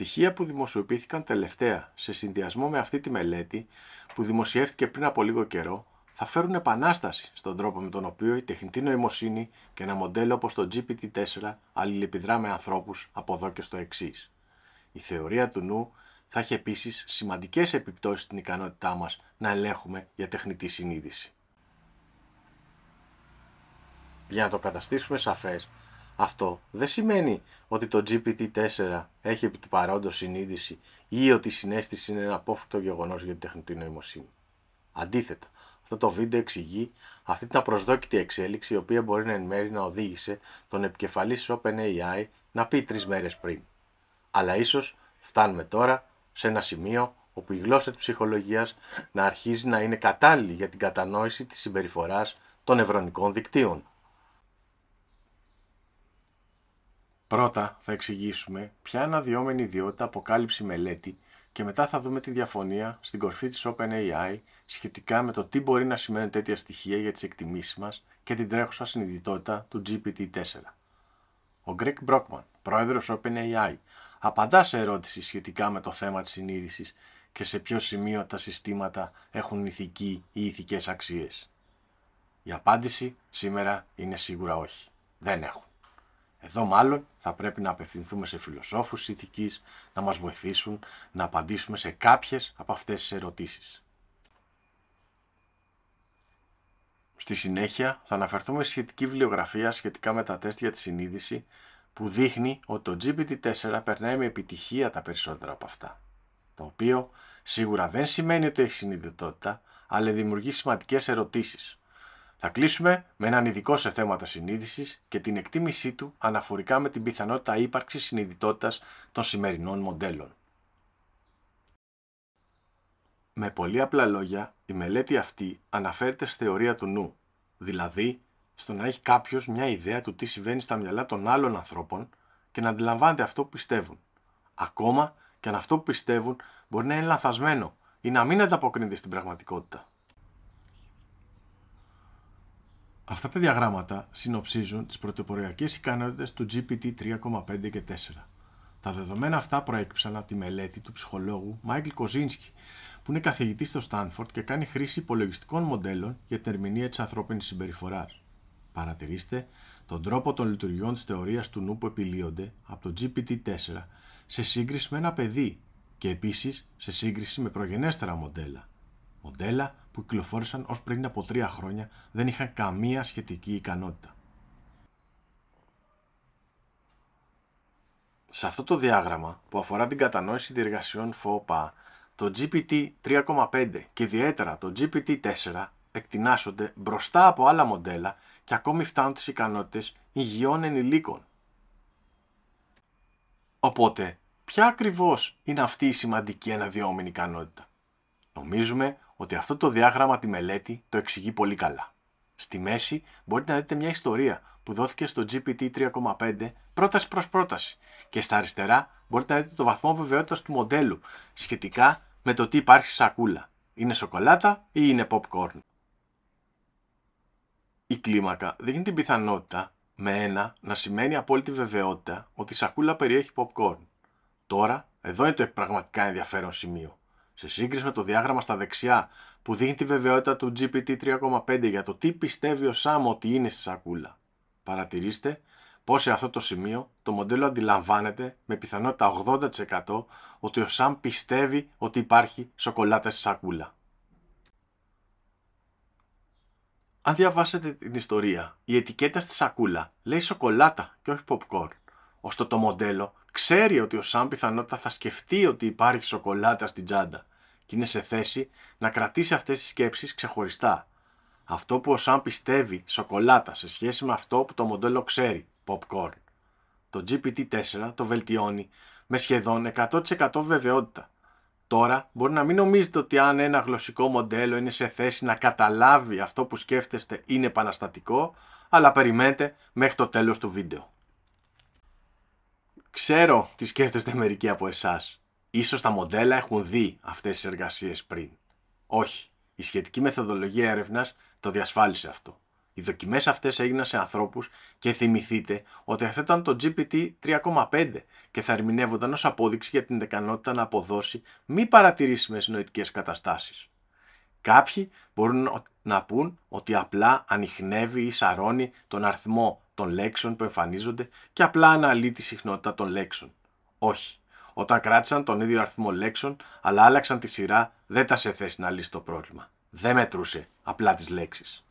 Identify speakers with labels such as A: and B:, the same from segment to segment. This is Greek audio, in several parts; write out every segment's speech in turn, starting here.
A: Στοιχεία που δημοσιοποιήθηκαν τελευταία σε συνδυασμό με αυτή τη μελέτη που δημοσιεύτηκε πριν από λίγο καιρό θα φέρουν επανάσταση στον τρόπο με τον οποίο η τεχνητή νοημοσύνη και ένα μοντέλο όπως το GPT-4 αλληλεπιδρά με ανθρώπους από εδώ και στο εξής. Η θεωρία του νου θα έχει επίσης σημαντικές επιπτώσεις στην ικανότητά μας να ελέγχουμε για τεχνητή συνείδηση. Για να το καταστήσουμε σαφές, αυτό δεν σημαίνει ότι το GPT-4 έχει επί του παρόντος συνείδηση ή ότι η συνέστηση είναι ένα απόφυκτο γεγονός για την τεχνητή νοημοσύνη. Αντίθετα, αυτό το βίντεο εξηγεί αυτή την απροσδόκητη εξέλιξη η οποία μπορεί να εν μέρει να οδήγησε τον επικεφαλής της OpenAI να πει τρεις μέρες πριν. Αλλά ίσως φτάνουμε τώρα σε ένα σημείο όπου η γλώσσα της ψυχολογίας να αρχίζει να είναι κατάλληλη για την κατανόηση της συμπεριφοράς των ευρωνικών δικτύων, Πρώτα θα εξηγήσουμε ποια αναδυόμενη ιδιότητα αποκάλυψη μελέτη και μετά θα δούμε τη διαφωνία στην κορφή της OpenAI σχετικά με το τι μπορεί να σημαίνουν τέτοια στοιχεία για τις εκτιμήσεις μας και την τρέχουσα συνειδητότητα του GPT-4. Ο Greg Brockman, πρόεδρος OpenAI, απαντά σε ερώτηση σχετικά με το θέμα της συνείδησης και σε ποιο σημείο τα συστήματα έχουν ηθική ή ηθικές αξίες. Η απάντηση σήμερα είναι σίγουρα όχι. Δεν έχουν. Εδώ μάλλον θα πρέπει να απευθυνθούμε σε φιλοσόφους ηθικής να μας βοηθήσουν να απαντήσουμε σε κάποιες από αυτές τις ερωτήσεις. Στη συνέχεια θα αναφερθούμε σε σχετική βιβλιογραφία σχετικά με τα τεστ για τη συνείδηση που δείχνει ότι το GPT-4 περνάει με επιτυχία τα περισσότερα από αυτά. Το οποίο σίγουρα δεν σημαίνει ότι έχει συνειδητότητα, αλλά δημιουργεί σημαντικές ερωτήσεις θα κλείσουμε με έναν ειδικό σε θέματα συνείδησης και την εκτίμησή του αναφορικά με την πιθανότητα ύπαρξης συνειδητότητας των σημερινών μοντέλων. Με πολύ απλά λόγια, η μελέτη αυτή αναφέρεται στη θεωρία του νου, δηλαδή στο να έχει κάποιος μια ιδέα του τι συμβαίνει στα μυαλά των άλλων ανθρώπων και να αντιλαμβάνεται αυτό που πιστεύουν. Ακόμα και αν αυτό που πιστεύουν μπορεί να είναι λανθασμένο ή να μην ανταποκρίνεται στην πραγματικότητα. Αυτά τα διαγράμματα συνοψίζουν τις πρωτοποριακές ικανότητες του GPT 3,5 και 4. Τα δεδομένα αυτά προέκυψαν από τη μελέτη του ψυχολόγου Μάικλ Κοζίνσκι, που είναι καθηγητής στο Στάνφορντ και κάνει χρήση υπολογιστικών μοντέλων για την ερμηνεία της ανθρώπινης συμπεριφοράς. Παρατηρήστε τον τρόπο των λειτουργιών της θεωρίας του νου που επιλύονται από το GPT-4 σε σύγκριση με ένα παιδί και επίσης σε σύγκριση με προγενέστερα μοντέλα. Μοντέλα που κυκλοφόρησαν ως πριν από τρία χρόνια δεν είχαν καμία σχετική ικανότητα. Σε αυτό το διάγραμμα που αφορά την κατανόηση διεργασιών ΦΟΠΑ, το GPT 3.5 και ιδιαίτερα το GPT 4 εκτινάσονται μπροστά από άλλα μοντέλα και ακόμη φτάνουν τις ικανότητες υγιών ενηλίκων. Οπότε, ποια ακριβώς είναι αυτή η σημαντική αναδυόμενη ικανότητα. Νομίζουμε ότι αυτό το διάγραμμα τη μελέτη το εξηγεί πολύ καλά. Στη μέση μπορείτε να δείτε μια ιστορία που δόθηκε στο GPT 3,5 πρόταση προς πρόταση και στα αριστερά μπορείτε να δείτε το βαθμό βεβαιότητας του μοντέλου σχετικά με το τι υπάρχει σακούλα. Είναι σοκολάτα ή είναι popcorn. Η κλίμακα δείχνει την πιθανότητα με ένα να σημαίνει απόλυτη βεβαιότητα ότι η σακούλα περιέχει popcorn. Τώρα, εδώ είναι το πραγματικά ενδιαφέρον σημείο σε σύγκριση με το διάγραμμα στα δεξιά που δείχνει τη βεβαιότητα του GPT-3.5 για το τι πιστεύει ο Σάμ ότι είναι στη σακούλα. Παρατηρήστε πως σε αυτό το σημείο το μοντέλο αντιλαμβάνεται με πιθανότητα 80% ότι ο Σαμ πιστεύει ότι υπάρχει σοκολάτα στη σακούλα. Αν διαβάσετε την ιστορία, η πω λέει σοκολάτα και όχι popcorn. Ωστόσο το μοντέλο ξέρει ότι ο Σαμ πιθανότητα θα σκεφτεί ότι υπάρχει σοκολάτα στην τσάντα και είναι σε θέση να κρατήσει αυτές τις σκέψεις ξεχωριστά. Αυτό που ο Σαν πιστεύει σοκολάτα σε σχέση με αυτό που το μοντέλο ξέρει, popcorn. Το GPT-4 το βελτιώνει με σχεδόν 100% βεβαιότητα. Τώρα μπορεί να μην νομίζετε ότι αν ένα γλωσσικό μοντέλο είναι σε θέση να καταλάβει αυτό που σκέφτεστε είναι επαναστατικό, αλλά περιμένετε μέχρι το τέλος του βίντεο. Ξέρω τι σκέφτεστε μερικοί από εσάς. Ίσως τα μοντέλα έχουν δει αυτές τις εργασίες πριν. Όχι. Η σχετική μεθοδολογία έρευνας το διασφάλισε αυτό. Οι δοκιμές αυτές έγιναν σε ανθρώπους και θυμηθείτε ότι αυτό ήταν το GPT 3,5 και θα ερμηνεύονταν ως απόδειξη για την ικανότητα να αποδώσει μη παρατηρήσιμες νοητικές καταστάσεις. Κάποιοι μπορούν να πούν ότι απλά ανοιχνεύει ή σαρώνει τον αριθμό των λέξεων που εμφανίζονται και απλά αναλύει τη συχνότητα των λέξεων. Όχι. Όταν κράτησαν τον ίδιο αριθμό λέξεων, αλλά άλλαξαν τη σειρά, δεν τα σε θέση να λύσει το πρόβλημα. Δεν μετρούσε απλά τις λέξεις.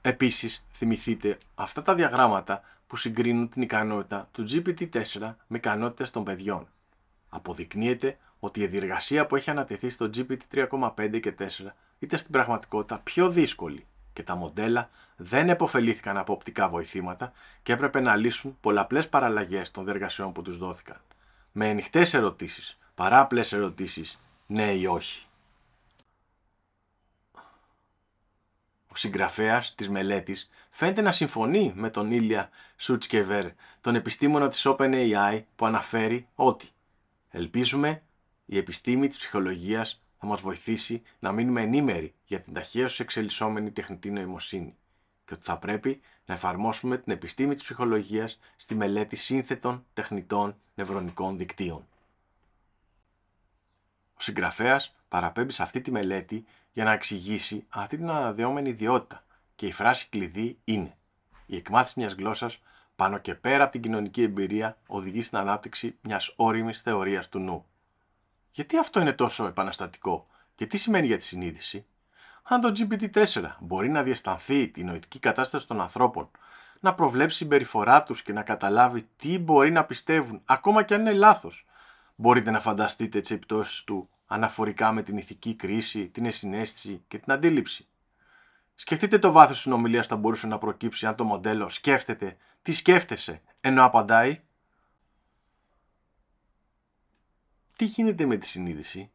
A: Επίσης, θυμηθείτε αυτά τα διαγράμματα που συγκρίνουν την ικανότητα του GPT-4 με ικανότητες των παιδιών. Αποδεικνύεται ότι η διεργασία που έχει ανατεθεί στο GPT 3,5 και 4 ήταν στην πραγματικότητα πιο δύσκολη και τα μοντέλα δεν επωφελήθηκαν από οπτικά βοηθήματα και έπρεπε να λύσουν πολλαπλές παραλλαγές των δεργασιών που τους δόθηκαν. Με ανοιχτές ερωτήσεις, παρά απλέ ερωτήσεις ναι ή όχι. Ο συγγραφέας της μελέτης φαίνεται να συμφωνεί με τον Ήλια Σουτσκεβέρ, τον επιστήμονα της OpenAI που αναφέρει ότι «Ελπίζουμε η επιστήμη της ψυχολογίας θα μας βοηθήσει να μείνουμε ενήμεροι για την ταχαίως εξελισσόμενη τεχνητή νοημοσύνη και ότι θα πρέπει να εφαρμόσουμε την επιστήμη της ψυχολογίας στη μελέτη σύνθετων τεχνητών νευρονικών δικτύων. Ο συγγραφέας παραπέμπει σε αυτή τη μελέτη για να εξηγήσει αυτή την αναδεόμενη ιδιότητα και η φράση κλειδί είναι «Η εκμάθηση μιας γλώσσας πάνω και πέρα από την κοινωνική εμπειρία οδηγεί στην ανάπτυξη μιας όριμης θεωρίας του νου». Γιατί αυτό είναι τόσο επαναστατικό και τι σημαίνει για τη συνείδηση. Αν το GPT-4 μπορεί να διασταθεί την νοητική κατάσταση των ανθρώπων, να προβλέψει συμπεριφορά τους και να καταλάβει τι μπορεί να πιστεύουν, ακόμα και αν είναι λάθος, μπορείτε να φανταστείτε τις επιπτώσεις του αναφορικά με την ηθική κρίση, την εσυναίσθηση και την αντίληψη. Σκεφτείτε το βάθος συνομιλίας θα μπορούσε να προκύψει αν το μοντέλο σκέφτεται τι σκέφτεσαι ενώ απαντάει Τι γίνεται με τη συνείδηση.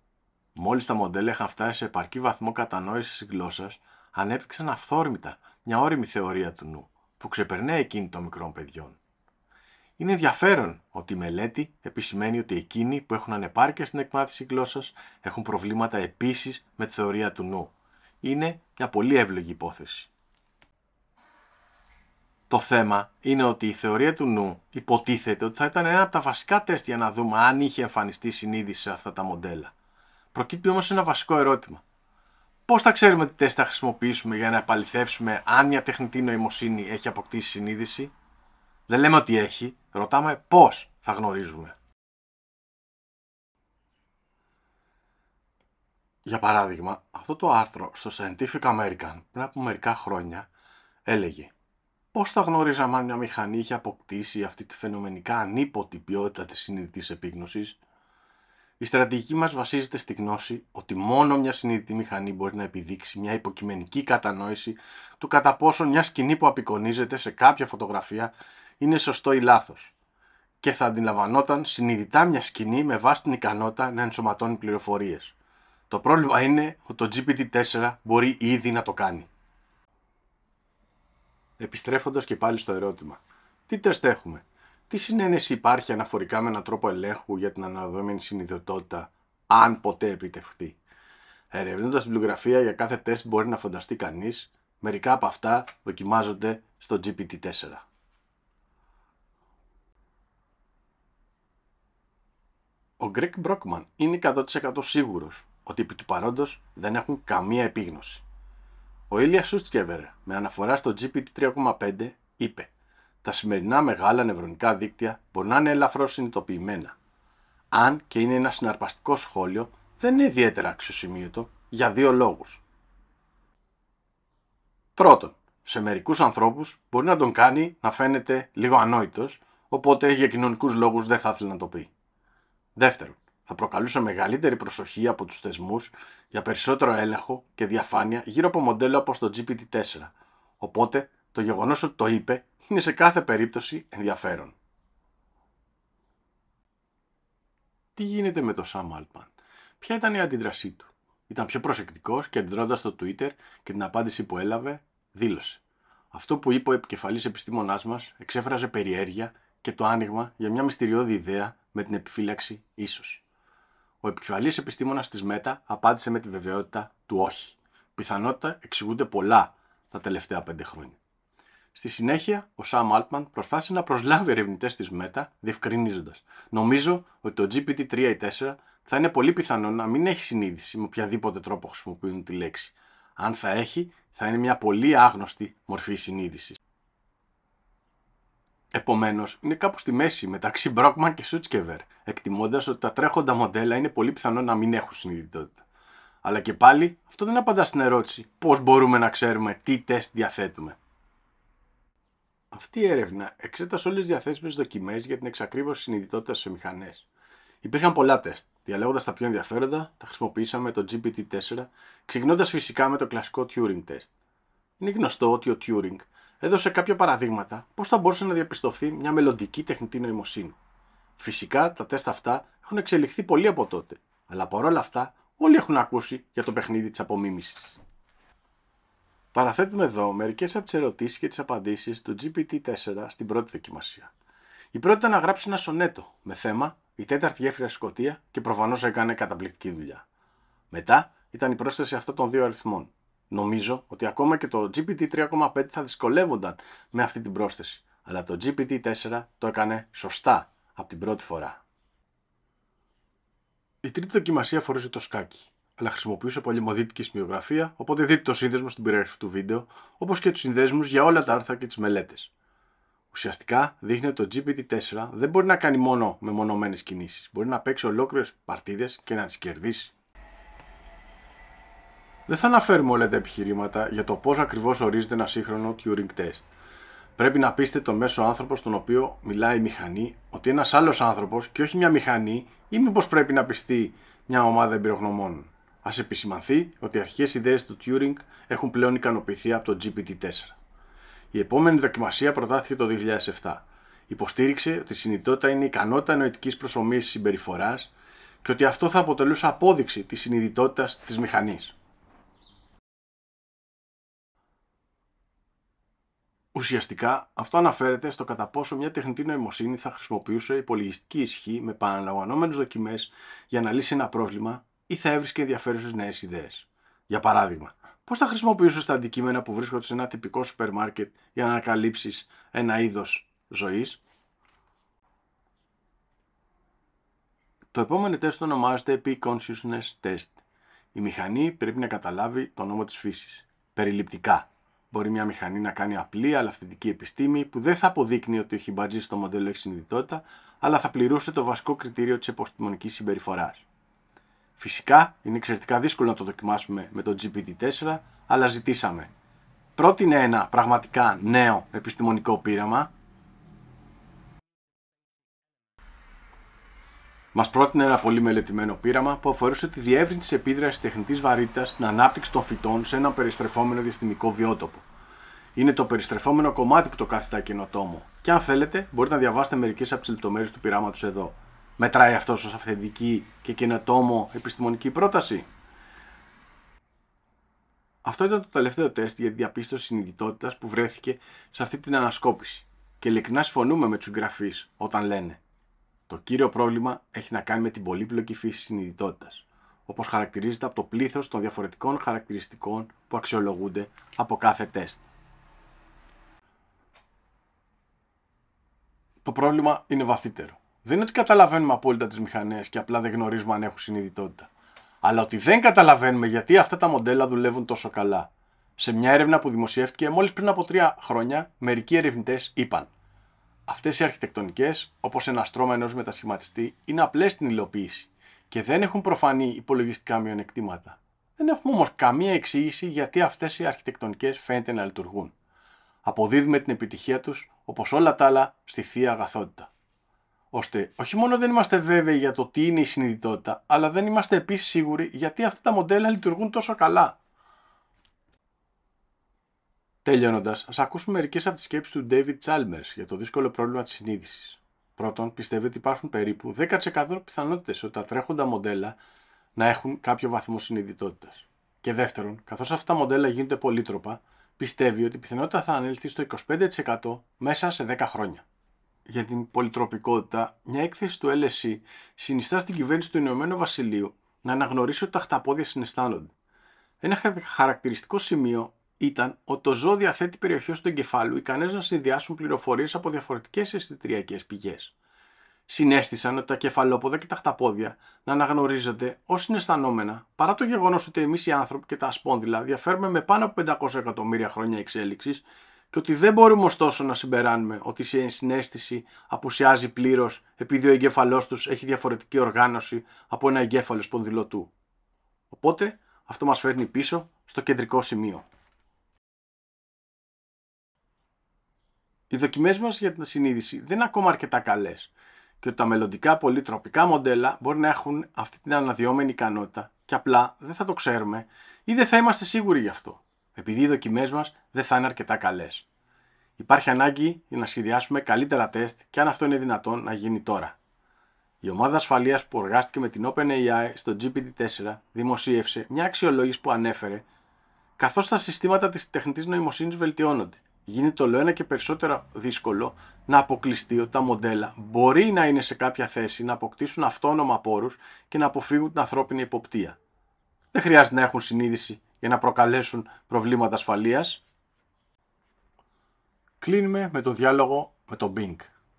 A: Μόλις τα μοντέλα είχαν φτάσει σε επαρκή βαθμό κατανόησης τη γλώσσας, ανέπτυξαν αυθόρμητα μια όρημη θεωρία του νου, που ξεπερνάει εκείνη των μικρών παιδιών. Είναι ενδιαφέρον ότι η μελέτη επισημαίνει ότι εκείνοι που έχουν ανεπάρκεια στην εκμάθηση γλώσσας έχουν προβλήματα επίσης με τη θεωρία του νου. Είναι μια πολύ εύλογη υπόθεση. Το θέμα είναι ότι η θεωρία του νου υποτίθεται ότι θα ήταν ένα από τα βασικά τεστ για να δούμε αν είχε εμφανιστεί συνείδηση σε αυτά τα μοντέλα. Προκύπτει όμως ένα βασικό ερώτημα. Πώς θα ξέρουμε τι τεστ θα χρησιμοποιήσουμε για να επαληθεύσουμε αν μια τεχνητή νοημοσύνη έχει αποκτήσει συνείδηση. Δεν λέμε ότι έχει, ρωτάμε πώς θα γνωρίζουμε. Για παράδειγμα, αυτό το άρθρο στο Scientific American πριν από μερικά χρόνια έλεγε Πώς θα γνωρίζαμε αν μια μηχανή είχε αποκτήσει αυτή τη φαινομενικά ανίποτη ποιότητα της συνειδητής επίγνωσης. Η στρατηγική μας βασίζεται στη γνώση ότι μόνο μια συνειδητή μηχανή μπορεί να επιδείξει μια υποκειμενική κατανόηση του κατά πόσο μια σκηνή που απεικονίζεται σε κάποια φωτογραφία είναι σωστό ή λάθος και θα αντιλαμβανόταν συνειδητά μια σκηνή με βάση την ικανότητα να ενσωματώνει πληροφορίες. Το πρόβλημα είναι ότι το GPT-4 μπορεί ήδη να το κάνει. Επιστρέφοντας και πάλι στο ερώτημα. Τι τεστ έχουμε. Τι συνένεση υπάρχει αναφορικά με έναν τρόπο ελέγχου για την αναδόμενη συνειδητότητα, αν ποτέ επιτευχθεί. Ερευνώντας βιβλιογραφία για κάθε τεστ μπορεί να φανταστεί κανείς, μερικά από αυτά δοκιμάζονται στο GPT-4. Ο Γκρέκ Μπρόκμαν είναι 100% σίγουρος ότι επί του παρόντος δεν έχουν καμία επίγνωση. Ο Ήλια Σούστκεβερ, με αναφορά στο GPT-3,5, είπε «Τα σημερινά μεγάλα νευρονικά δίκτυα μπορεί να είναι ελαφρώς συνειδητοποιημένα. Αν και είναι ένα συναρπαστικό σχόλιο, δεν είναι ιδιαίτερα αξιοσημείωτο για δύο λόγους. Πρώτον, σε μερικούς ανθρώπους μπορεί να τον κάνει να φαίνεται λίγο ανόητος, οπότε για κοινωνικούς λόγους δεν θα ήθελε να το πει. Δεύτερον, θα προκαλούσε μεγαλύτερη προσοχή από τους θεσμούς για περισσότερο έλεγχο και διαφάνεια γύρω από μοντέλο όπως το GPT-4. Οπότε, το γεγονός ότι το είπε είναι σε κάθε περίπτωση ενδιαφέρον. Τι γίνεται με το Sam Altman. Ποια ήταν η αντίδρασή του. Ήταν πιο προσεκτικός και αντιδρώντας στο Twitter και την απάντηση που έλαβε, δήλωσε. Αυτό που είπε ο επικεφαλής επιστήμονάς μας εξέφραζε περιέργεια και το άνοιγμα για μια μυστηριώδη ιδέα με την επιφύλαξη ίσως. Ο επικεφαλή επιστήμονας της ΜΕΤΑ απάντησε με τη βεβαιότητα του όχι. Πιθανότητα εξηγούνται πολλά τα τελευταία πέντε χρόνια. Στη συνέχεια, ο Σαμ Άλτμαν προσπάθησε να προσλάβει ερευνητές της ΜΕΤΑ, διευκρινίζοντας: Νομίζω ότι το GPT-3 ή 4 θα είναι πολύ πιθανό να μην έχει συνείδηση με οποιαδήποτε τρόπο χρησιμοποιούν τη λέξη. Αν θα έχει, θα είναι μια πολύ άγνωστη μορφή συνείδησης. Επομένως, είναι κάπου στη μέση μεταξύ Brockman και Σούτσκεβερ, εκτιμώντας ότι τα τρέχοντα μοντέλα είναι πολύ πιθανό να μην έχουν συνειδητότητα. Αλλά και πάλι, αυτό δεν απαντά στην ερώτηση πώς μπορούμε να ξέρουμε τι τεστ διαθέτουμε. Αυτή η έρευνα εξέτασε όλες τις διαθέσιμες δοκιμές για την εξακρίβωση συνειδητότητας σε μηχανές. Υπήρχαν πολλά τεστ. Διαλέγοντας τα πιο ενδιαφέροντα, τα χρησιμοποιήσαμε το GPT-4, ξεκινώντας φυσικά με το κλασικό Turing Test. Είναι γνωστό ότι ο Turing έδωσε κάποια παραδείγματα πώς θα μπορούσε να διαπιστωθεί μια μελλοντική τεχνητή νοημοσύνη. Φυσικά τα τεστ αυτά έχουν εξελιχθεί πολύ από τότε, αλλά παρόλα αυτά όλοι έχουν ακούσει για το παιχνίδι της απομίμησης. Παραθέτουμε εδώ μερικές από τις ερωτήσεις και τις απαντήσεις του GPT-4 στην πρώτη δοκιμασία. Η πρώτη ήταν να γράψει ένα σονέτο με θέμα η τέταρτη γέφυρα Σκοτία και προφανώς έκανε καταπληκτική δουλειά. Μετά ήταν η πρόσθεση αυτών των δύο αριθμών νομίζω ότι ακόμα και το GPT 3.5 θα δυσκολεύονταν με αυτή την πρόσθεση. Αλλά το GPT 4 το έκανε σωστά από την πρώτη φορά. Η τρίτη δοκιμασία φορούσε το σκάκι, αλλά χρησιμοποιούσε πολυμοδίτικη σημειογραφία, οπότε δείτε το σύνδεσμο στην περιγραφή του βίντεο, όπως και τους συνδέσμους για όλα τα άρθρα και τις μελέτες. Ουσιαστικά δείχνει ότι το GPT-4 δεν μπορεί να κάνει μόνο μεμονωμένες κινήσεις. Μπορεί να παίξει ολόκληρες παρτίδες και να τις κερδίσει. Δεν θα αναφέρουμε όλα τα επιχειρήματα για το πώς ακριβώς ορίζεται ένα σύγχρονο Turing test. Πρέπει να πείστε το μέσο άνθρωπο στον οποίο μιλάει η μηχανή ότι ένας άλλος άνθρωπος και όχι μια μηχανή, ή μήπως πρέπει να πιστεί μια ομάδα εμπειρογνωμών. Ας επισημανθεί ότι οι αρχές ιδέες του Turing έχουν πλέον ικανοποιηθεί από το GPT-4. Η επόμενη δοκιμασία προτάθηκε το 2007. Υποστήριξε ότι η συνειδητότητα είναι η ικανότητα νοητικής προσωμής συμπεριφοράς και ότι αυτό θα αποτελούσε απόδειξη της συνειδητότητας της μηχανής. Ουσιαστικά, αυτό αναφέρεται στο κατά πόσο μια τεχνητή νοημοσύνη θα χρησιμοποιούσε υπολογιστική ισχύ με παραλαμβανόμενες δοκιμές για να λύσει ένα πρόβλημα ή θα έβρισκε ενδιαφέρουσες νέες ιδέες. Για παράδειγμα, πώς θα χρησιμοποιούσες τα αντικείμενα που βρίσκονται σε ένα τυπικό σούπερ μάρκετ για να ανακαλύψεις ένα είδος ζωής. Το επόμενο τεστ ονομάζεται P-Consciousness Test. Η μηχανή πρέπει να καταλάβει τον νόμο της φύσης, περιληπτικά, Μπορεί μια μηχανή να κάνει απλή αλλά αυθεντική επιστήμη που δεν θα αποδείκνει ότι ο χιμπατζή στο μοντέλο έχει συνειδητότητα, αλλά θα πληρούσε το βασικό κριτήριο της επιστημονικής συμπεριφοράς. Φυσικά είναι εξαιρετικά δύσκολο να το δοκιμάσουμε με το GPT-4, αλλά ζητήσαμε. Πρότεινε ένα πραγματικά νέο επιστημονικό πείραμα Μας πρότεινε ένα πολύ μελετημένο πείραμα που αφορούσε τη διεύρυνση επίδρασης τεχνητής βαρύτητας στην ανάπτυξη των φυτών σε ένα περιστρεφόμενο διαστημικό βιότοπο. Είναι το περιστρεφόμενο κομμάτι που το καθιστά καινοτόμο. Και αν θέλετε, μπορείτε να διαβάσετε μερικές από τις λεπτομέρειες του πειράματος εδώ. Μετράει αυτός ως αυθεντική και καινοτόμο επιστημονική πρόταση. Αυτό ήταν το τελευταίο τεστ για τη διαπίστωση συνειδητότητας που βρέθηκε σε αυτή την ανασκόπηση. Και ειλικρινά συμφωνούμε με τους συγγραφεί όταν λένε το κύριο πρόβλημα έχει να κάνει με την πολύπλοκη φύση συνειδητότητας, όπως χαρακτηρίζεται από το πλήθος των διαφορετικών χαρακτηριστικών που αξιολογούνται από κάθε τεστ. Το πρόβλημα είναι βαθύτερο. Δεν είναι ότι καταλαβαίνουμε απόλυτα τις μηχανές και απλά δεν γνωρίζουμε αν έχουν συνειδητότητα. Αλλά ότι δεν καταλαβαίνουμε γιατί αυτά τα μοντέλα δουλεύουν τόσο καλά. Σε μια έρευνα που δημοσιεύτηκε μόλις πριν από τρία χρόνια, μερικοί ερευνητές είπαν Αυτές οι αρχιτεκτονικές, όπως ένα στρώμα ενός μετασχηματιστή, είναι απλές στην υλοποίηση και δεν έχουν προφανή υπολογιστικά μειονεκτήματα. Δεν έχουμε όμως καμία εξήγηση γιατί αυτές οι αρχιτεκτονικές φαίνεται να λειτουργούν. Αποδίδουμε την επιτυχία τους, όπως όλα τα άλλα, στη θεία αγαθότητα. Ώστε όχι μόνο δεν είμαστε βέβαιοι για το τι είναι η συνειδητότητα, αλλά δεν είμαστε επίσης σίγουροι γιατί αυτά τα μοντέλα λειτουργούν τόσο καλά. Τελειώνοντας, ας ακούσουμε μερικές από τις σκέψεις του David Chalmers για το δύσκολο πρόβλημα της συνείδησης. Πρώτον, πιστεύει ότι υπάρχουν περίπου 10% πιθανότητες ότι τα τρέχοντα μοντέλα να έχουν κάποιο βαθμό συνειδητότητας. Και δεύτερον, καθώς αυτά τα μοντέλα γίνονται πολύτροπα, πιστεύει ότι η πιθανότητα θα ανέλθει στο 25% μέσα σε 10 χρόνια. Για την πολυτροπικότητα, μια έκθεση του LSE συνιστά στην κυβέρνηση του Ηνωμένου Βασιλείου να αναγνωρίσει ότι τα χταπόδια συναισθάνονται. Ένα χαρακτηριστικό σημείο ήταν ότι το ζώο διαθέτει περιοχέ του εγκεφάλου ικανές να συνδυάσουν πληροφορίες από διαφορετικές αισθητριακές πηγές. Συνέστησαν ότι τα κεφαλόποδα και τα χταπόδια να αναγνωρίζονται ως συναισθανόμενα, παρά το γεγονός ότι εμείς οι άνθρωποι και τα ασπόνδυλα διαφέρουμε με πάνω από 500 εκατομμύρια χρόνια εξέλιξης και ότι δεν μπορούμε ωστόσο να συμπεράνουμε ότι η συνέστηση απουσιάζει πλήρως επειδή ο εγκέφαλό τους έχει διαφορετική οργάνωση από ένα εγκέφαλο σπονδυλωτού. Οπότε αυτό μας φέρνει πίσω στο κεντρικό σημείο. Οι δοκιμές μας για την συνείδηση δεν είναι ακόμα αρκετά καλές και ότι τα μελλοντικά πολυτροπικά μοντέλα μπορεί να έχουν αυτή την αναδυόμενη ικανότητα και απλά δεν θα το ξέρουμε ή δεν θα είμαστε σίγουροι γι' αυτό, επειδή οι δοκιμές μας δεν θα είναι αρκετά καλές. Υπάρχει ανάγκη για να σχεδιάσουμε καλύτερα τεστ και αν αυτό είναι δυνατόν να γίνει τώρα. Η ομάδα ασφαλείας που εργάστηκε με την OpenAI στο GPT-4 δημοσίευσε μια αξιολόγηση που ανέφερε καθώς τα συστήματα της τεχνητής νοημοσύνης βελτιώνονται γίνεται όλο ένα και περισσότερο δύσκολο να αποκλειστεί ότι τα μοντέλα μπορεί να είναι σε κάποια θέση να αποκτήσουν αυτόνομα πόρους και να αποφύγουν την ανθρώπινη υποπτία. Δεν χρειάζεται να έχουν συνείδηση για να προκαλέσουν προβλήματα ασφαλείας. Κλείνουμε με το διάλογο με τον Bing.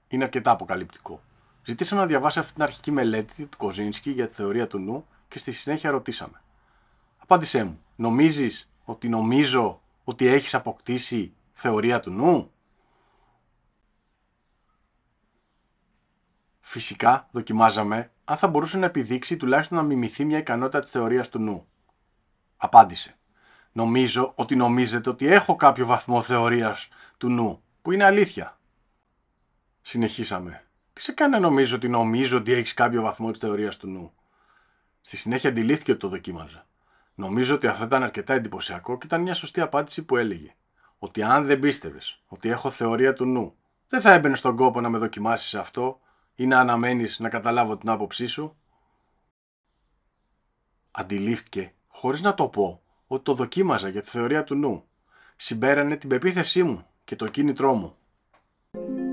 A: Είναι αρκετά αποκαλυπτικό. Ζητήσαμε να διαβάσει αυτή την αρχική μελέτη του Κοζίνσκι για τη θεωρία του νου και στη συνέχεια ρωτήσαμε. Απάντησέ μου, νομίζεις ότι νομίζω ότι έχεις αποκτήσει θεωρία του νου. Φυσικά, δοκιμάζαμε αν θα μπορούσε να επιδείξει τουλάχιστον να μιμηθεί μια ικανότητα της θεωρίας του νου. Απάντησε. Νομίζω ότι νομίζετε ότι έχω κάποιο βαθμό θεωρίας του νου, που είναι αλήθεια. Συνεχίσαμε. Τι σε κάνει να νομίζω ότι νομίζω ότι έχεις κάποιο βαθμό της θεωρίας του νου. Στη συνέχεια αντιλήθηκε ότι το δοκίμαζα. Νομίζω ότι αυτό ήταν αρκετά εντυπωσιακό και ήταν μια σωστή απάντηση που έλεγε ότι αν δεν πίστευες ότι έχω θεωρία του νου, δεν θα έμπαινε στον κόπο να με δοκιμάσεις αυτό ή να αναμένεις να καταλάβω την άποψή σου. Αντιλήφθηκε, χωρίς να το πω, ότι το δοκίμαζα για τη θεωρία του νου. Συμπέρανε την πεποίθησή μου και το κίνητρό μου.